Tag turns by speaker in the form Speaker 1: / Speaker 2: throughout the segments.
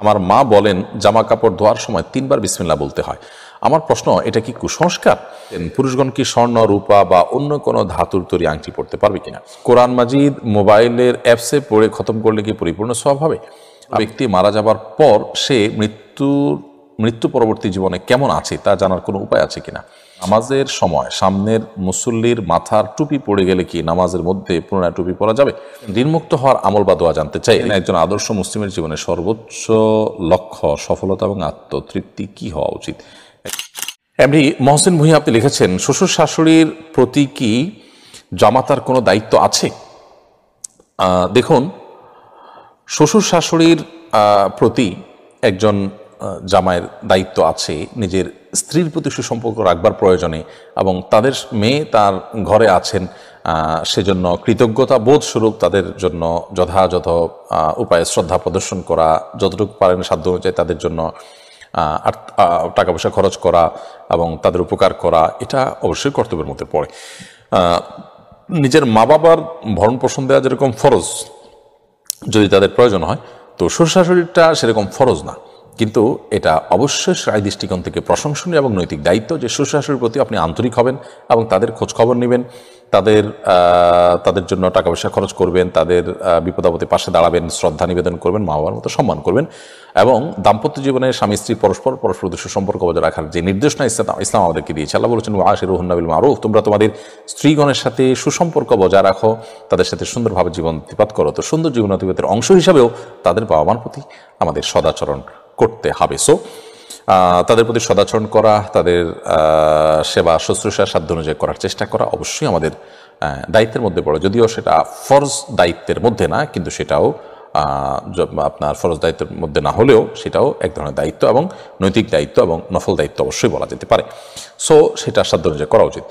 Speaker 1: আমার মা বলেন জামা কাপড় ধোয়ার সময় তিনবার বিসমিল্লা বলতে হয় আমার প্রশ্ন এটা কি কুসংস্কার পুরুষগণ কি স্বর্ণ রূপা বা অন্য কোনো ধাতুর তৈরি আংটি পড়তে পারবে কিনা কোরআন মাজিদ মোবাইলের অ্যাপসে পড়ে খতম করলে কি পরিপূর্ণ স্বভাব হবে ব্যক্তি মারা যাবার পর সে মৃত্যুর মৃত্যু পরবর্তী জীবনে কেমন আছে তা জানার কোনো উপায় আছে কিনা নামাজের সময় সামনের মুসল্লির মাথার টুপি পড়ে গেলে কি নামাজের মধ্যে পুনরায় টুপি পরা যাবে ঋণমুক্ত হওয়ার আমল বা দোয়া জানতে চাই একজন আদর্শ মুসলিমের জীবনে সর্বোচ্চ লক্ষ্য সফলতা এবং আত্মতৃপ্তি কি হওয়া উচিত এমনি মহসিন ভূঁইয়া আপনি লিখেছেন শ্বশুর শাশুড়ির প্রতি কি জামাতার কোনো দায়িত্ব আছে দেখুন শ্বশুর শাশুড়ির প্রতি একজন জামায়ের দায়িত্ব আছে নিজের স্ত্রীর প্রতি সুসম্পর্ক রাখবার প্রয়োজনে এবং তাদের মেয়ে তার ঘরে আছেন সেজন্য কৃতজ্ঞতা বোধস্বরূপ তাদের জন্য যথাযথ উপায়ে শ্রদ্ধা প্রদর্শন করা যতটুকু পারেন সাধ্য অনুযায়ী তাদের জন্য টাকা পয়সা খরচ করা এবং তাদের উপকার করা এটা অবশ্যই কর্তব্যের মধ্যে পড়ে নিজের মা বাবার ভরণ পোষণ দেওয়া যেরকম ফরজ যদি তাদের প্রয়োজন হয় তো শ্বশুর শাশুড়িটা সেরকম ফরজ না কিন্তু এটা অবশ্যই রায় দৃষ্টিকোণ থেকে প্রশংসনীয় এবং নৈতিক দায়িত্ব যে সুশাসনের প্রতি আপনি আন্তরিক হবেন এবং তাদের খোঁজখবর নেবেন তাদের তাদের জন্য টাকা পয়সা খরচ করবেন তাদের বিপদাপদে পাশে দাঁড়াবেন শ্রদ্ধা নিবেদন করবেন মা বাবার মতো সম্মান করবেন এবং দাম্পত্য জীবনে স্বামী স্ত্রী পরস্পর পরস্পর উদ্দেশ্য সম্পর্ক বজায় রাখার যে নির্দেশনা ইসলাম ইসলাম আমাদেরকে দিয়েছে আল্লাহ বলেছেন আশির রহুন্নাবিল মারুফ তোমরা তোমাদের স্ত্রীগণের সাথে সুসম্পর্ক বজায় রাখো তাদের সাথে সুন্দরভাবে জীবন অতিপাত করো তো সুন্দর জীবন অতিপাতের অংশ হিসাবেও তাদের বাবা মার প্রতি আমাদের সদাচরণ করতে হবে সো তাদের প্রতি সদাচরণ করা তাদের সেবা শুশ্রূষা সাধ্য অনুযায়ী করার চেষ্টা করা অবশ্যই আমাদের দায়িত্বের মধ্যে পড়ে যদিও সেটা ফরজ দায়িত্বের মধ্যে না কিন্তু সেটাও আপনার ফরজ দায়িত্বের মধ্যে না হলেও সেটাও এক ধরনের দায়িত্ব এবং নৈতিক দায়িত্ব এবং নফল দায়িত্ব অবশ্যই বলা যেতে পারে সো সেটা সাধ্য অনুযায়ী করা উচিত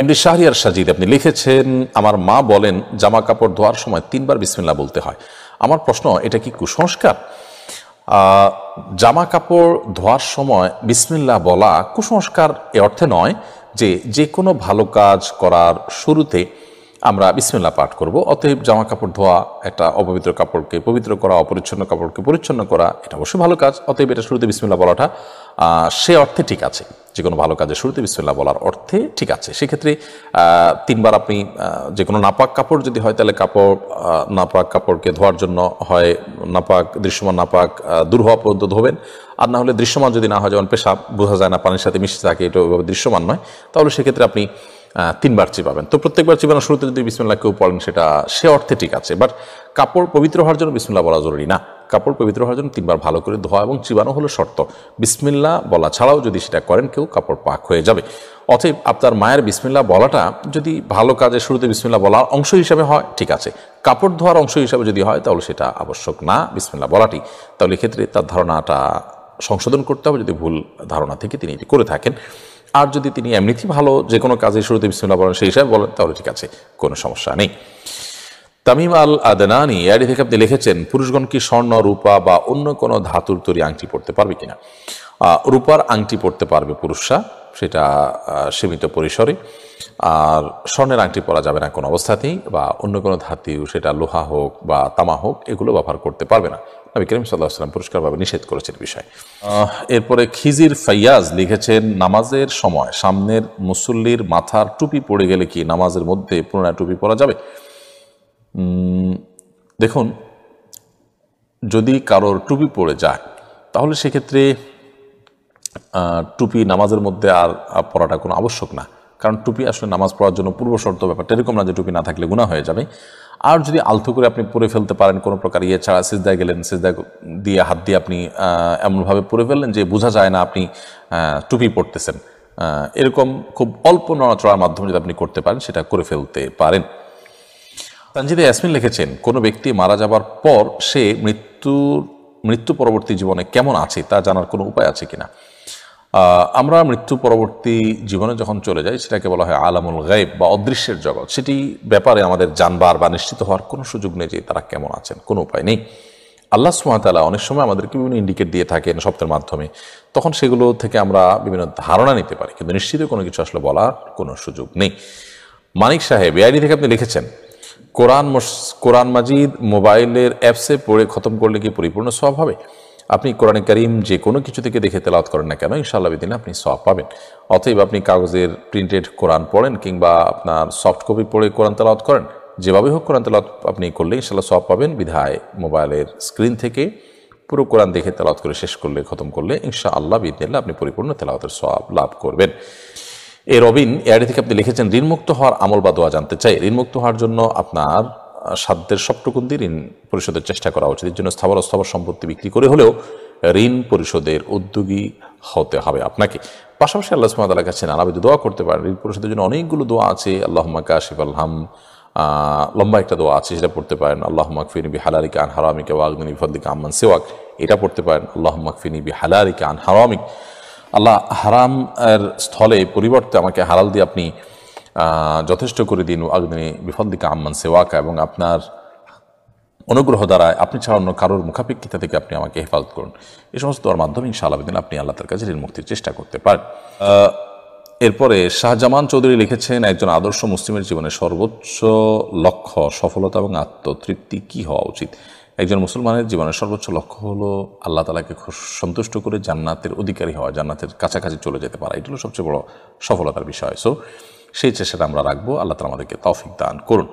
Speaker 1: এমডি শাহরিয়ার সাজিদ আপনি লিখেছেন আমার মা বলেন জামা কাপড় ধোয়ার সময় তিনবার বিসমিল্লা বলতে হয় আমার প্রশ্ন এটা কি কুসংস্কার জামা কাপড় ধোয়ার সময় বিসমিল্লা বলা কুসংস্কার এ অর্থে নয় যে যে কোনো ভালো কাজ করার শুরুতে আমরা বিসমিল্লা পাঠ করব অতএব জামা কাপড় ধোয়া একটা অপবিত্র কাপড়কে পবিত্র করা অপরিচ্ছন্ন কাপড়কে পরিচ্ছন্ন করা এটা অবশ্যই ভালো কাজ অতএব এটা শুরুতে বিসমিল্লা বলাটা সে অর্থে ঠিক আছে যে কোনো ভালো কাজে শুরুতে বিসমিল্লা বলার অর্থে ঠিক আছে সেক্ষেত্রে তিনবার আপনি যে কোনো নাপাক কাপড় যদি হয় তাহলে কাপড় নাপাক কাপড়কে ধোয়ার জন্য হয় নাপাক দৃশ্যমান নাপাক দূর হওয়া পর্যন্ত ধোবেন আর না হলে দৃশ্যমান যদি না হয় যেমন পেশাব বোঝা যায় না পানির সাথে মিশে থাকে এটা ওইভাবে দৃশ্যমান নয় তাহলে সেক্ষেত্রে আপনি তিনবার চিবাবেন তো প্রত্যেকবার চিবানোর শুরুতে যদি বিসমিল্লা কেউ পড়েন সেটা সে অর্থে ঠিক আছে বাট কাপড় পবিত্র হওয়ার জন্য বিসমিল্লা বলা জরুরি না কাপড় পবিত্র হওয়ার জন্য তিনবার ভালো করে ধোয়া এবং চিবানো হলো শর্ত বিসমিল্লা বলা ছাড়াও যদি সেটা করেন কেউ কাপড় পাক হয়ে যাবে অতএব আপনার মায়ের বিসমিল্লা বলাটা যদি ভালো কাজে শুরুতে বিসমিল্লা বলার অংশ হিসাবে হয় ঠিক আছে কাপড় ধোয়ার অংশ হিসাবে যদি হয় তাহলে সেটা আবশ্যক না বিসমিল্লা বলাটি তাহলে এক্ষেত্রে তার ধারণাটা সংশোধন করতে হবে যদি ভুল ধারণা থেকে তিনি করে থাকেন আর যদি তিনি এমনিতেই ভালো যে কোনো কাজে শুরুতে বিসমিল্লা বলেন সেই হিসাবে বলেন তাহলে ঠিক আছে কোনো সমস্যা নেই তামিম আল আদানি এডি থেকে আপনি লিখেছেন পুরুষগণ কি স্বর্ণ রূপা বা অন্য কোনো ধাতুর তৈরি আংটি পড়তে পারবে কিনা রূপার আংটি পড়তে পারবে পুরুষরা সেটা সীমিত পরিসরে আর স্বর্ণের আংটি পরা যাবে না কোনো অবস্থাতেই বা অন্য কোনো ধাতু সেটা লোহা হোক বা তামা হোক এগুলো ব্যবহার করতে পারবে না নবী করিম সাল্লাহাম সাল্লাম পুরস্কারভাবে নিষেধ করেছেন বিষয় এরপরে খিজির ফাইয়াজ লিখেছেন নামাজের সময় সামনের মুসল্লির মাথার টুপি পড়ে গেলে কি নামাজের মধ্যে পুনরায় টুপি পরা যাবে দেখুন যদি কারোর টুপি পড়ে যায় তাহলে সেক্ষেত্রে টুপি নামাজের মধ্যে আর পড়াটা কোনো আবশ্যক না কারণ টুপি আসলে নামাজ পড়ার জন্য পূর্ব শর্ত ব্যাপারটা এরকম না যে টুপি না থাকলে গুণা হয়ে যাবে আর যদি আলতো করে আপনি পরে ফেলতে পারেন কোনো প্রকার ইয়ে ছাড়া সিজদায় গেলেন সিজদা দিয়ে হাত দিয়ে আপনি এমনভাবে পরে ফেললেন যে বোঝা যায় না আপনি টুপি পড়তেছেন এরকম খুব অল্প নড়াচড়ার মাধ্যমে যদি আপনি করতে পারেন সেটা করে ফেলতে পারেন তানজিদে ইয়াসমিন লিখেছেন কোনো ব্যক্তি মারা যাবার পর সে মৃত্যুর মৃত্যু পরবর্তী জীবনে কেমন আছে তা জানার কোনো উপায় আছে কিনা আমরা মৃত্যু পরবর্তী জীবনে যখন চলে যাই সেটাকে বলা হয় আলামুল গাইব বা অদৃশ্যের জগৎ সেটি ব্যাপারে আমাদের জানবার বা নিশ্চিত হওয়ার কোনো সুযোগ নেই যে তারা কেমন আছেন কোনো উপায় নেই আল্লাহ সুমাতালা অনেক সময় আমাদেরকে বিভিন্ন ইন্ডিকেট দিয়ে থাকেন শব্দের মাধ্যমে তখন সেগুলো থেকে আমরা বিভিন্ন ধারণা নিতে পারি কিন্তু নিশ্চিত কোনো কিছু আসলে বলার কোনো সুযোগ নেই মানিক সাহেব এআইডি থেকে আপনি লিখেছেন কোরআন কোরআন মাজিদ মোবাইলের অ্যাপসে পড়ে খতম করলে কি পরিপূর্ণ স্বভাব হবে আপনি কোরআনে করিম যে কোনো কিছু থেকে দেখে তেলাওত করেন না কেন ইনশাল্লাহ দিন আপনি সব পাবেন অতএব আপনি কাগজের প্রিন্টেড কোরআন পড়েন কিংবা আপনার সফট কপি পড়ে কোরআন তেলাওত করেন যেভাবে হোক কোরআন তেলাওত আপনি করলে ইনশাল্লাহ সব পাবেন বিধায় মোবাইলের স্ক্রিন থেকে পুরো কোরআন দেখে তেলাওত করে শেষ করলে খতম করলে ইনশা আল্লাহ বিদিনে আপনি পরিপূর্ণ তেলাওতের সব লাভ করবেন এ রবিন এআডি থেকে আপনি লিখেছেন ঋণমুক্ত হওয়ার আমল বা দোয়া জানতে চাই ঋণমুক্ত হওয়ার জন্য আপনার সাধ্যের সবটুকু দিয়ে ঋণ পরিশোধের চেষ্টা করা উচিত এর জন্য স্থাবর অস্থাবর সম্পত্তি বিক্রি করে হলেও ঋণ পরিশোধের উদ্যোগী হতে হবে আপনাকে পাশাপাশি আল্লাহ সুমাতালার কাছে নানাবিধ দোয়া করতে পারেন ঋণ পরিশোধের জন্য অনেকগুলো দোয়া আছে আল্লাহ কাশিফ আলহাম লম্বা একটা দোয়া আছে সেটা পড়তে পারেন আল্লাহ মাকফিনি বি হালারিকা আন হারামিক ওয়াগনি ফদলিক আম্মান সেওয়াক এটা পড়তে পারেন আল্লাহ মাকফিনি বি হালারিকা আন হারামিক আল্লাহ হারাম এর স্থলে পরিবর্তে আমাকে হারাল দিয়ে আপনি যথেষ্ট করে দিন আগ্নি বিফদ্দিকা আম্মান সেওয়াকা এবং আপনার অনুগ্রহ দ্বারা আপনি ছাড়া অন্য কারোর মুখাপেক্ষিতা থেকে আপনি আমাকে হেফাজত করুন এই সমস্ত দোয়ার মাধ্যমে ইনশাআল্লাহ দিন আপনি আল্লাহ তার কাছে ঋণ মুক্তির চেষ্টা করতে পারেন এরপরে শাহজামান চৌধুরী লিখেছেন একজন আদর্শ মুসলিমের জীবনে সর্বোচ্চ লক্ষ্য সফলতা এবং আত্মতৃপ্তি কি হওয়া উচিত একজন মুসলমানের জীবনের সর্বোচ্চ লক্ষ্য হলো আল্লাহ তালাকে সন্তুষ্ট করে জান্নাতের অধিকারী হওয়া জান্নাতের কাছাকাছি চলে যেতে পারা এটা হলো সবচেয়ে বড় সফলতার বিষয় সো সেই চেষ্টাটা আমরা রাখবো আল্লাহ তালা আমাদেরকে তৌফিক দান করুন